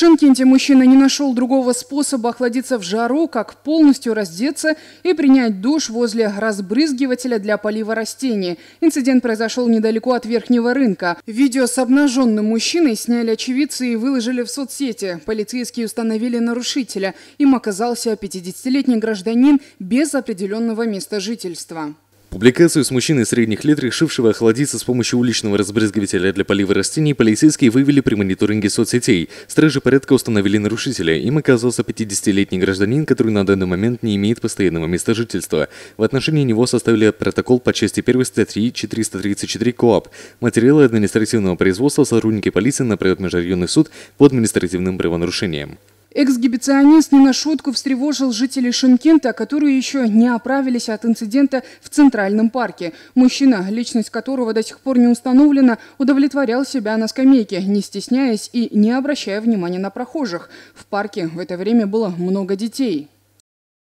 В мужчина не нашел другого способа охладиться в жару, как полностью раздеться и принять душ возле разбрызгивателя для полива растений. Инцидент произошел недалеко от верхнего рынка. Видео с обнаженным мужчиной сняли очевидцы и выложили в соцсети. Полицейские установили нарушителя. Им оказался 50-летний гражданин без определенного места жительства. Публикацию с мужчиной средних лет, решившего охладиться с помощью уличного разбрызгивателя для полива растений, полицейские вывели при мониторинге соцсетей. Стражи порядка установили нарушителя. Им оказался 50-летний гражданин, который на данный момент не имеет постоянного места жительства. В отношении него составили протокол по части 1 статьи 434 КОАП. Материалы административного производства сотрудники полиции направят межрайонный суд по административным правонарушениям. Эксгибиционист не на шутку встревожил жителей Шенкента, которые еще не оправились от инцидента в Центральном парке. Мужчина, личность которого до сих пор не установлена, удовлетворял себя на скамейке, не стесняясь и не обращая внимания на прохожих. В парке в это время было много детей.